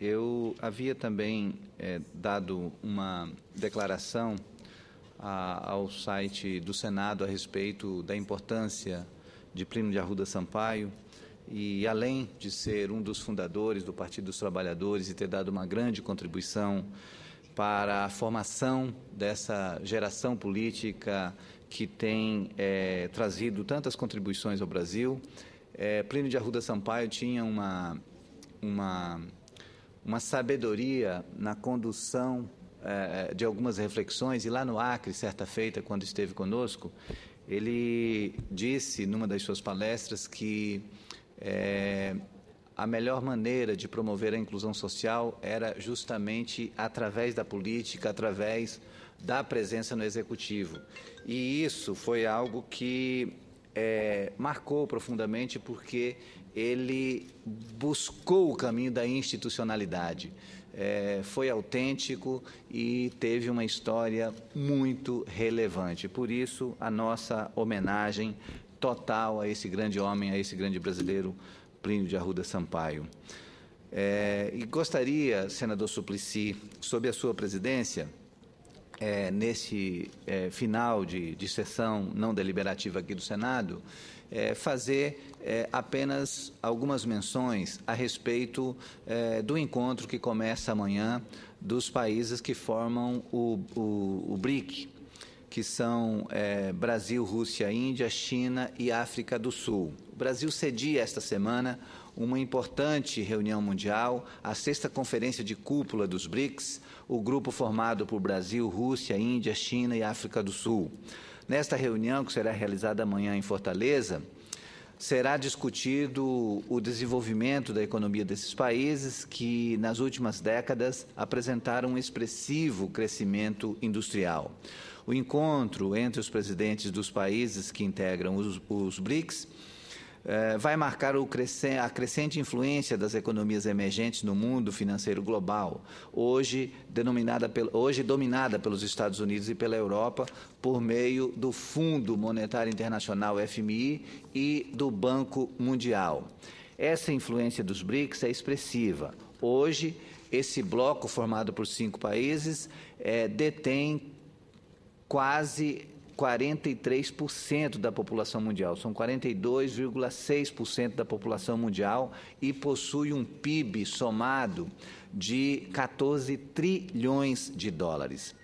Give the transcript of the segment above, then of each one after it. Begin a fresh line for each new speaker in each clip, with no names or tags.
Eu havia também é, dado uma declaração a, ao site do Senado a respeito da importância de Plínio de Arruda Sampaio e, além de ser um dos fundadores do Partido dos Trabalhadores e ter dado uma grande contribuição para a formação dessa geração política que tem é, trazido tantas contribuições ao Brasil, é, Plínio de Arruda Sampaio tinha uma, uma uma sabedoria na condução eh, eh, de algumas reflexões. E lá no Acre, certa feita, quando esteve conosco, ele disse numa das suas palestras que eh, a melhor maneira de promover a inclusão social era justamente através da política, através da presença no executivo. E isso foi algo que é, marcou profundamente porque ele buscou o caminho da institucionalidade. É, foi autêntico e teve uma história muito relevante. Por isso, a nossa homenagem total a esse grande homem, a esse grande brasileiro, Plínio de Arruda Sampaio. É, e gostaria, senador Suplicy, sob a sua presidência, é, nesse é, final de, de, sessão não deliberativa aqui do Senado, é, fazer é, apenas algumas menções a respeito é, do encontro que começa amanhã dos países que formam o, o, o BRIC, que são é, Brasil, Rússia, Índia, China e África do Sul. O Brasil cedia esta semana uma importante reunião mundial, a sexta conferência de cúpula dos BRICS, o grupo formado por Brasil, Rússia, Índia, China e África do Sul. Nesta reunião, que será realizada amanhã em Fortaleza, será discutido o desenvolvimento da economia desses países que, nas últimas décadas, apresentaram um expressivo crescimento industrial. O encontro entre os presidentes dos países que integram os, os BRICS eh, vai marcar crescente, a crescente influência das economias emergentes no mundo financeiro global, hoje, denominada hoje dominada pelos Estados Unidos e pela Europa por meio do Fundo Monetário Internacional, FMI, e do Banco Mundial. Essa influência dos BRICS é expressiva. Hoje, esse bloco formado por cinco países é, detém quase 43% da população mundial, são 42,6% da população mundial e possui um PIB somado de 14 trilhões de dólares.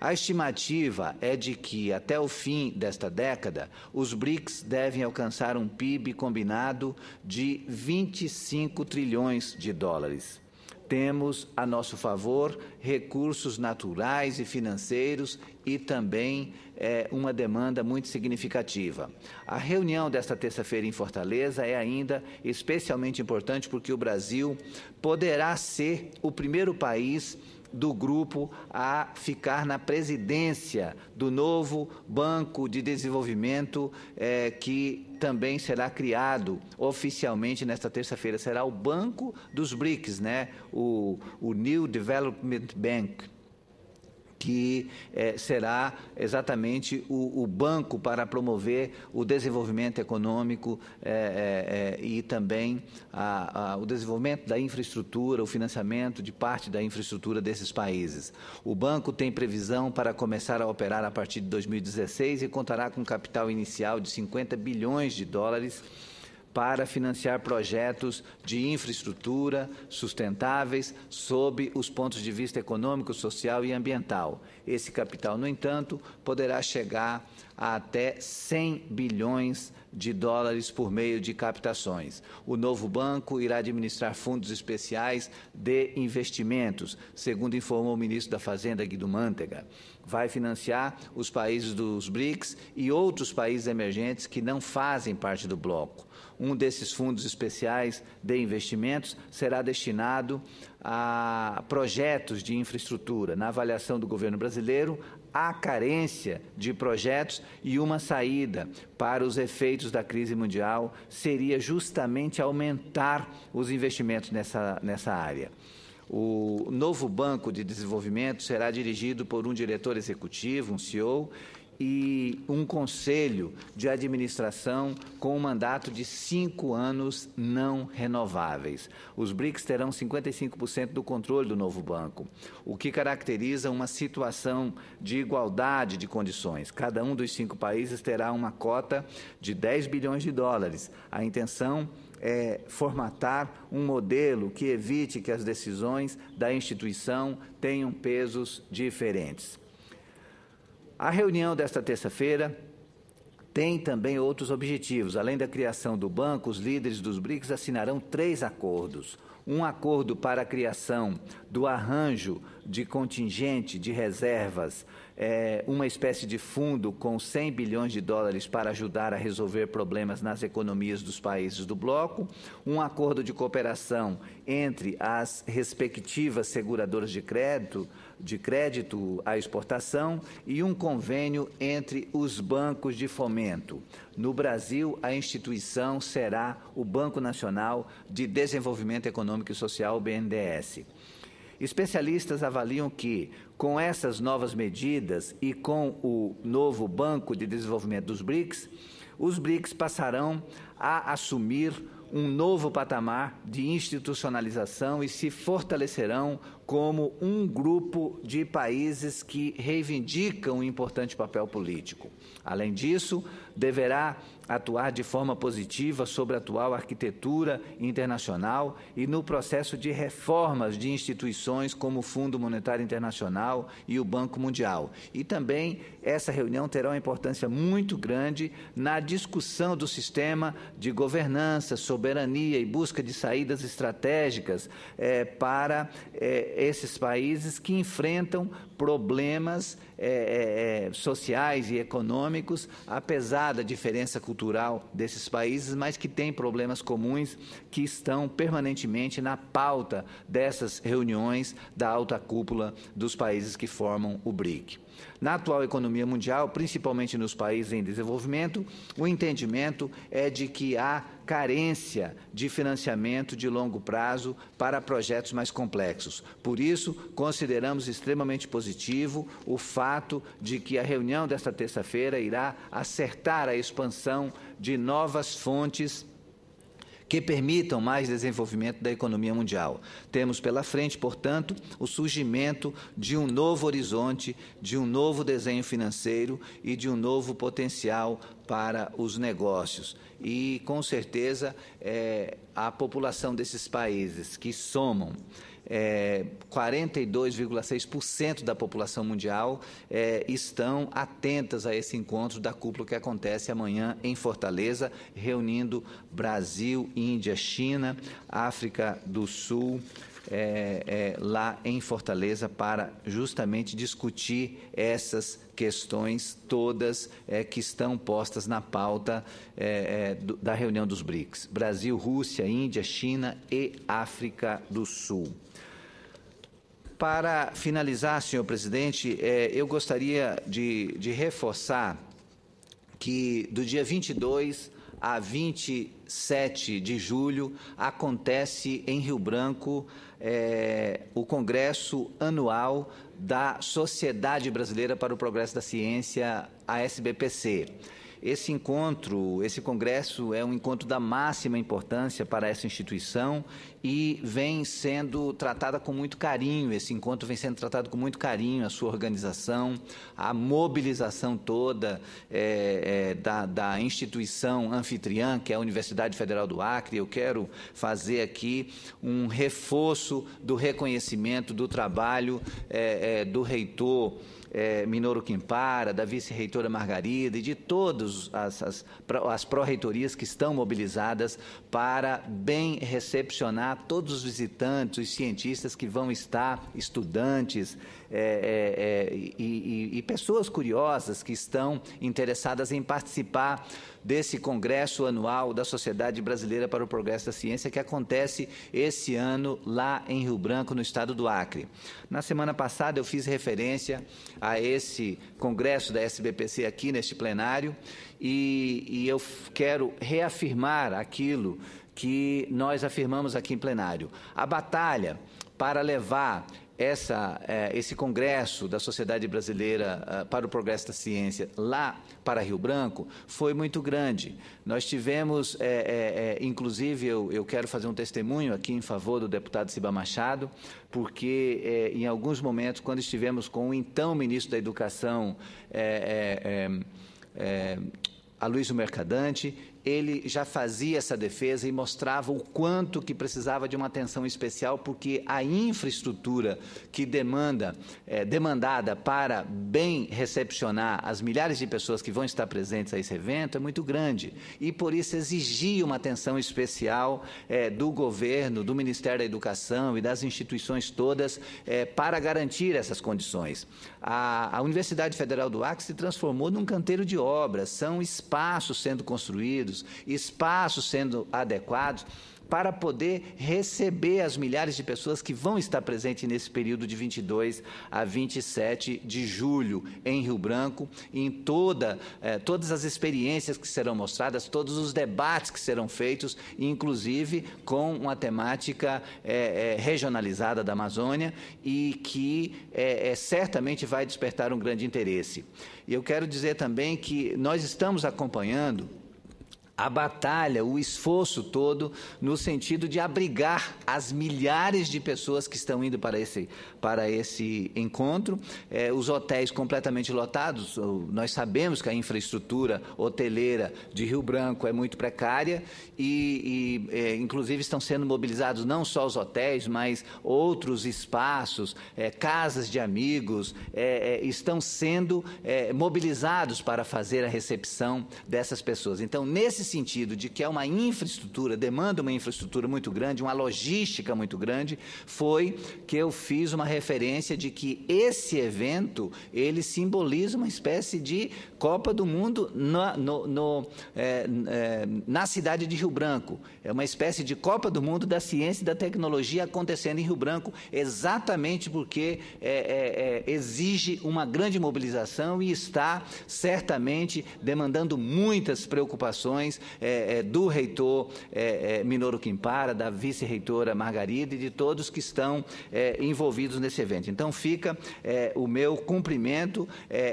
A estimativa é de que, até o fim desta década, os BRICS devem alcançar um PIB combinado de 25 trilhões de dólares temos a nosso favor recursos naturais e financeiros e também é, uma demanda muito significativa. A reunião desta terça-feira em Fortaleza é ainda especialmente importante porque o Brasil poderá ser o primeiro país do grupo a ficar na presidência do novo Banco de Desenvolvimento é, que também será criado oficialmente nesta terça-feira. Será o Banco dos BRICS, né? o, o New Development Bank que eh, será exatamente o, o, banco para promover o desenvolvimento econômico eh, eh, e também a, a, o desenvolvimento da infraestrutura, o financiamento de parte da infraestrutura desses países. O banco tem previsão para começar a operar a partir de 2016 e contará com um capital inicial de 50 bilhões de dólares para financiar projetos de infraestrutura sustentáveis sob os pontos de vista econômico, social e ambiental. Esse capital, no entanto, poderá chegar a até 100 bilhões de dólares por meio de captações. O novo banco irá administrar fundos especiais de investimentos, segundo informou o ministro da Fazenda, Guido Mantega. Vai financiar os países dos BRICS e outros países emergentes que não fazem parte do bloco. Um desses fundos especiais de investimentos será destinado a projetos de infraestrutura. Na avaliação do governo brasileiro, há carência de projetos e uma saída para os efeitos da crise mundial seria justamente aumentar os investimentos nessa, nessa área. O novo Banco de Desenvolvimento será dirigido por um diretor executivo, um CEO, e um conselho de administração com um mandato de cinco anos não renováveis. Os BRICS terão 55% do controle do novo banco, o que caracteriza uma situação de igualdade de condições. Cada um dos cinco países terá uma cota de 10 bilhões de dólares. A intenção é, formatar um modelo que evite que as decisões da instituição tenham pesos diferentes. A reunião desta terça-feira tem também outros objetivos. Além da criação do banco, os líderes dos BRICS assinarão três acordos. Um acordo para a criação do arranjo de contingente de reservas, é, uma espécie de fundo com 100 bilhões de dólares para ajudar a resolver problemas nas economias dos países do bloco. Um acordo de cooperação entre as respectivas seguradoras de crédito de crédito à exportação e um convênio entre os bancos de fomento. No Brasil, a instituição será o Banco Nacional de Desenvolvimento Econômico e Social, BNDES. Especialistas avaliam que, com essas novas medidas e com o novo Banco de Desenvolvimento dos BRICS, os BRICS passarão a assumir um novo patamar de institucionalização e se fortalecerão como um grupo de países que reivindicam um importante papel político. Além disso, deverá atuar de forma positiva sobre a atual arquitetura internacional e no processo de reformas de instituições como o Fundo Monetário Internacional e o Banco Mundial. E também essa reunião terá uma importância muito grande na discussão do sistema de governança, soberania e busca de saídas estratégicas eh, para eh, esses países que enfrentam problemas é, é, é, sociais e econômicos, apesar da diferença cultural desses países, mas que têm problemas comuns que estão permanentemente na pauta dessas reuniões da alta cúpula dos países que formam o BRIC. Na atual economia mundial, principalmente nos países em desenvolvimento, o entendimento é de que há carência de financiamento de longo prazo para projetos mais complexos. Por isso, consideramos extremamente positivo o fato de que a reunião desta terça-feira irá acertar a expansão de novas fontes que permitam mais desenvolvimento da economia mundial. Temos pela frente, portanto, o surgimento de um novo horizonte, de um novo desenho financeiro e de um novo potencial para os negócios. E, com certeza, é, a população desses países que somam é, 42,6% da população mundial é, estão atentas a esse encontro da cúpula que acontece amanhã em Fortaleza, reunindo Brasil, Índia, China, África do Sul. É, é, lá em Fortaleza para justamente discutir essas questões todas é, que estão postas na pauta é, é, do, da reunião dos BRICS: Brasil, Rússia, Índia, China e África do Sul. Para finalizar, senhor presidente, é, eu gostaria de, de reforçar que do dia 22 a 27 de julho acontece em Rio Branco é, o Congresso Anual da Sociedade Brasileira para o Progresso da Ciência, a SBPC. Esse encontro, esse congresso é um encontro da máxima importância para essa instituição e vem sendo tratada com muito carinho. Esse encontro vem sendo tratado com muito carinho, a sua organização, a mobilização toda é, é, da, da instituição anfitriã, que é a Universidade Federal do Acre. Eu quero fazer aqui um reforço do reconhecimento do trabalho é, do reitor é, Minoru Quimpara, da vice-reitora Margarida e de todas as, as, as pró-reitorias que estão mobilizadas para bem recepcionar todos os visitantes, os cientistas que vão estar, estudantes, é, é, é, e, e, e pessoas curiosas que estão interessadas em participar desse congresso anual da Sociedade Brasileira para o Progresso da Ciência que acontece esse ano lá em Rio Branco, no estado do Acre. Na semana passada eu fiz referência a esse congresso da SBPC aqui neste plenário e, e eu quero reafirmar aquilo que nós afirmamos aqui em plenário. A batalha para levar essa, eh, esse congresso da Sociedade Brasileira eh, para o Progresso da Ciência lá para Rio Branco foi muito grande. Nós tivemos, é, é, inclusive, eu, eu quero fazer um testemunho aqui em favor do deputado Ciba Machado, porque é, em alguns momentos, quando estivemos com o então ministro da Educação, é, é, Mercadante ele já fazia essa defesa e mostrava o quanto que precisava de uma atenção especial, porque a infraestrutura que demanda, é, demandada para bem recepcionar as milhares de pessoas que vão estar presentes a esse evento é muito grande. E por isso exigia uma atenção especial é, do governo, do Ministério da Educação e das instituições todas é, para garantir essas condições. A, a Universidade Federal do Acre se transformou num canteiro de obras, são espaços sendo construídos espaços sendo adequados para poder receber as milhares de pessoas que vão estar presentes nesse período de 22 a 27 de julho em Rio Branco, em toda, eh, todas as experiências que serão mostradas, todos os debates que serão feitos, inclusive com uma temática eh, eh regionalizada da Amazônia e que eh, eh, certamente vai despertar um grande interesse. E eu quero dizer também que nós estamos acompanhando a batalha, o esforço todo no sentido de abrigar as milhares de pessoas que estão indo para esse, para esse encontro. É, os hotéis completamente lotados, nós sabemos que a infraestrutura hoteleira de Rio Branco é muito precária e, e é, inclusive, estão sendo mobilizados não só os hotéis, mas outros espaços, é, casas de amigos, é, é, estão sendo é, mobilizados para fazer a recepção dessas pessoas. Então, nesse sentido de que é uma infraestrutura, demanda uma infraestrutura muito grande, uma logística muito grande, foi que eu fiz uma referência de que esse evento ele simboliza uma espécie de Copa do Mundo na, no, no, é, é, na cidade de Rio Branco. É uma espécie de Copa do Mundo da ciência e da tecnologia acontecendo em Rio Branco, exatamente porque é, é, é exige uma grande mobilização e está certamente demandando muitas preocupações é, é, do reitor é, Quimpara, é, da vice-reitora Margarida e de todos que estão é, envolvidos nesse evento. Então, fica é, o meu cumprimento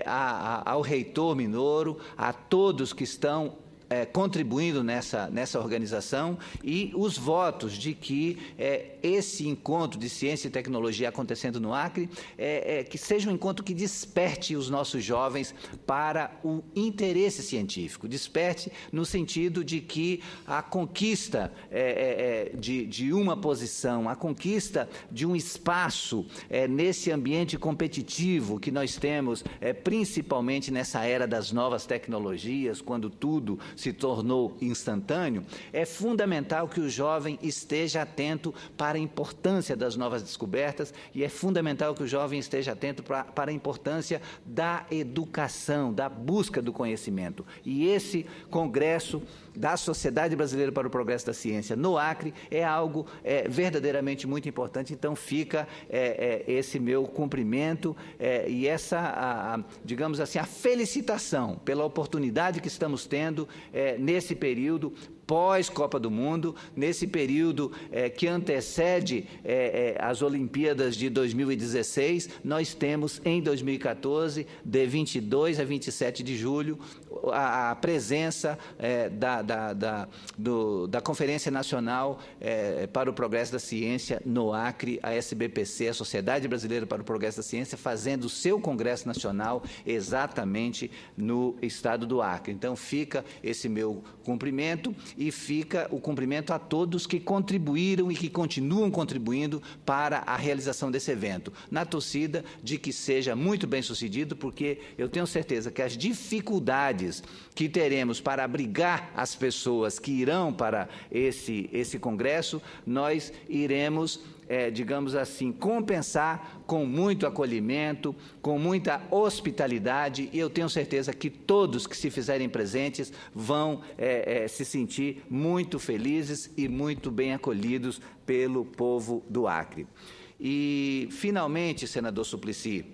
a, a, ao reitor Minoro, a todos que estão é, contribuindo nessa, nessa organização e os votos de que é, esse encontro de ciência e tecnologia acontecendo no Acre, é, é que seja um encontro que desperte os nossos jovens para o interesse científico, desperte no sentido de que a conquista é, é, de, de uma posição, a conquista de um espaço nesse ambiente competitivo que nós temos, principalmente nessa era das novas tecnologias, quando tudo se tornou instantâneo, é fundamental que o jovem esteja atento para a importância das novas descobertas e é fundamental que o jovem esteja atento para para a importância da educação, da busca do conhecimento. E esse congresso da Sociedade Brasileira para o Progresso da Ciência no Acre é algo é, verdadeiramente muito importante. Então fica é, é, esse meu cumprimento é, e essa, a, a, digamos assim, a felicitação pela oportunidade que estamos tendo é, nesse período pós-Copa do Mundo, nesse período é, que antecede é, é, as Olimpíadas de 2016, nós temos em 2014, de 22 a 27 de julho, a, a presença é, da, da, da, do, da Conferência Nacional é, para o Progresso da Ciência no Acre, a SBPC, a Sociedade Brasileira para o Progresso da Ciência, fazendo o seu Congresso Nacional exatamente no estado do Acre. Então, fica esse meu cumprimento e fica o cumprimento a todos que contribuíram e que continuam contribuindo para a realização desse evento, na torcida de que seja muito bem sucedido, porque eu tenho certeza que as dificuldades que teremos para abrigar as pessoas que irão para esse, esse congresso, nós iremos é, digamos assim, compensar com muito acolhimento, com muita hospitalidade, e eu tenho certeza que todos que se fizerem presentes vão é, é, se sentir muito felizes e muito bem acolhidos pelo povo do Acre. E, finalmente, senador Suplicy,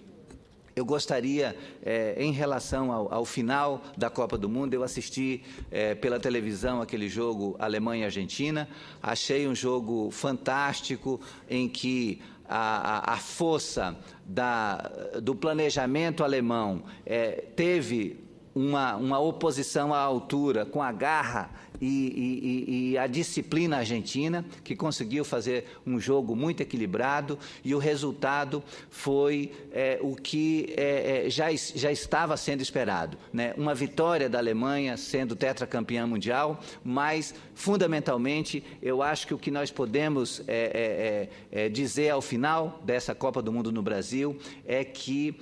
eu gostaria, é, em relação ao, ao, final da Copa do Mundo, eu assisti é, pela televisão aquele jogo Alemanha-Argentina. Achei um jogo fantástico em que a, a, força da, do planejamento alemão é, teve uma, uma oposição à altura, com a garra e, e, e, a disciplina argentina, que conseguiu fazer um jogo muito equilibrado e o resultado foi é, o que é, é, já, já estava sendo esperado. Né? Uma vitória da Alemanha sendo tetracampeã mundial, mas, fundamentalmente, eu acho que o que nós podemos é, é, é, dizer ao final dessa Copa do Mundo no Brasil é que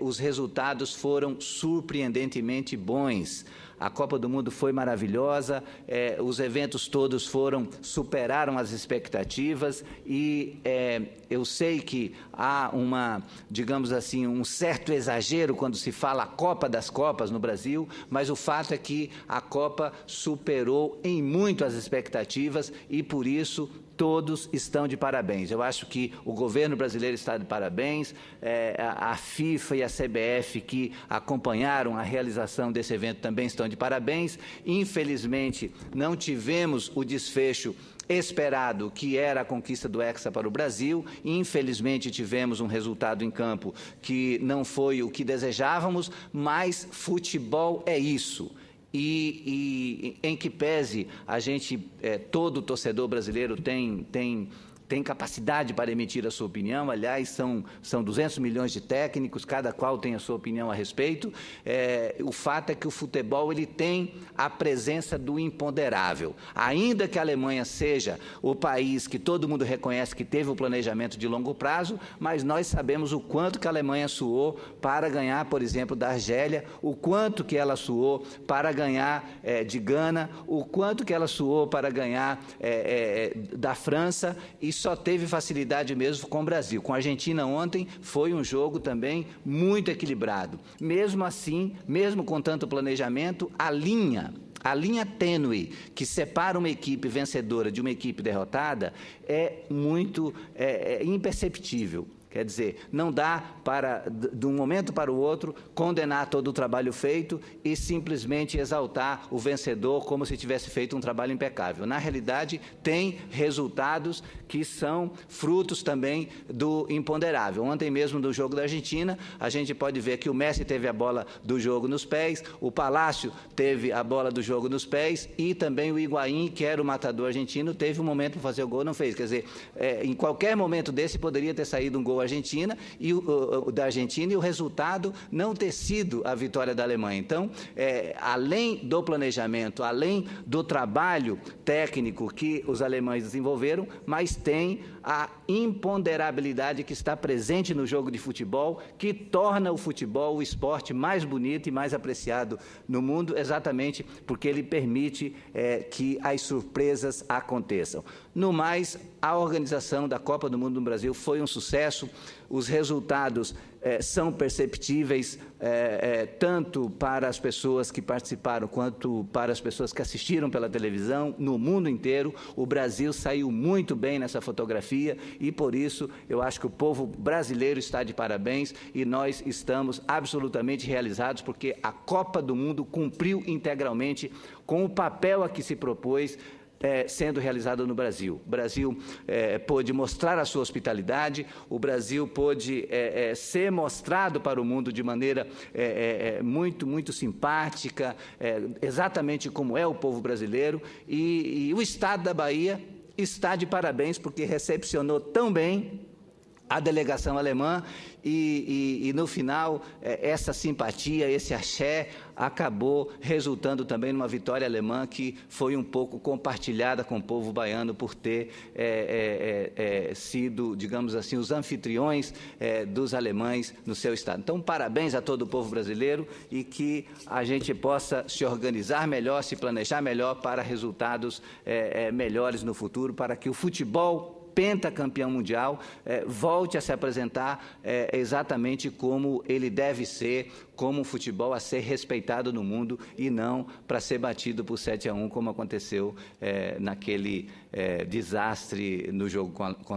os resultados foram surpreendentemente bons. A Copa do Mundo foi maravilhosa, é, os eventos todos foram, superaram as expectativas e é, eu sei que há uma, digamos assim, um certo exagero quando se fala a Copa das Copas no Brasil, mas o fato é que a Copa superou em muito as expectativas e por isso todos estão de parabéns. Eu acho que o governo brasileiro está de parabéns, é, a FIFA e a CBF que acompanharam a realização desse evento também estão de parabéns. Infelizmente, não tivemos o desfecho esperado, que era a conquista do Hexa para o Brasil. Infelizmente, tivemos um resultado em campo que não foi o que desejávamos, mas futebol é isso e, e em que pese a gente, é, todo torcedor brasileiro tem, tem tem capacidade para emitir a sua opinião. Aliás, são, são 200 milhões de técnicos, cada qual tem a sua opinião a respeito. É, o fato é que o futebol ele tem a presença do imponderável. Ainda que a Alemanha seja o país que todo mundo reconhece que teve o planejamento de longo prazo, mas nós sabemos o quanto que a Alemanha suou para ganhar, por exemplo, da Argélia, o quanto que ela suou para ganhar é, de Gana, o quanto que ela suou para ganhar é, é, é da França. Isso só teve facilidade mesmo com o Brasil. Com a Argentina ontem foi um jogo também muito equilibrado. Mesmo assim, mesmo com tanto planejamento, a linha a linha tênue que separa uma equipe vencedora de uma equipe derrotada é muito é, é imperceptível. Quer dizer, não dá para, de um momento para o outro, condenar todo o trabalho feito e simplesmente exaltar o vencedor como se tivesse feito um trabalho impecável. Na realidade, tem resultados que são frutos também do imponderável. Ontem mesmo, no jogo da Argentina, a gente pode ver que o Messi teve a bola do jogo nos pés, o Palácio teve a bola do jogo nos pés e também o Higuaín, que era o matador argentino, teve um momento para fazer o gol, não fez. Quer dizer, é, em qualquer momento desse poderia ter saído um gol Argentina e o, da Argentina e o resultado não ter sido a vitória da Alemanha. Então, é, além do planejamento, além do trabalho técnico que os alemães desenvolveram, mas tem a imponderabilidade que está presente no jogo de futebol, que torna o futebol o esporte mais bonito e mais apreciado no mundo, exatamente porque ele permite é, que as surpresas aconteçam. No mais, a organização da Copa do Mundo no Brasil foi um sucesso os resultados eh, são perceptíveis eh, eh, tanto para as pessoas que participaram quanto para as pessoas que assistiram pela televisão no mundo inteiro. O Brasil saiu muito bem nessa fotografia e por isso eu acho que o povo brasileiro está de parabéns e nós estamos absolutamente realizados porque a Copa do Mundo cumpriu integralmente com o papel a que se propôs é, sendo realizada no Brasil. O Brasil é, pôde mostrar a sua hospitalidade, o Brasil pôde é, é ser mostrado para o mundo de maneira é, é, muito, muito simpática, exatamente como é o povo brasileiro, e, e o Estado da Bahia está de parabéns porque recepcionou tão bem a delegação alemã e, e, e, no final é, essa simpatia, esse axé acabou resultando também numa vitória alemã que foi um pouco compartilhada com o povo baiano por ter é, é, é, é sido, digamos assim, os anfitriões é, dos alemães no seu estado. Então, parabéns a todo o povo brasileiro e que a gente possa se organizar melhor, se planejar melhor para resultados melhores no futuro, para que o futebol pentacampeão mundial, eh, volte a se apresentar eh, exatamente como ele deve ser, como um futebol a ser respeitado no mundo e não para ser batido por 7 a 1, como aconteceu eh, naquele desastre no jogo contra.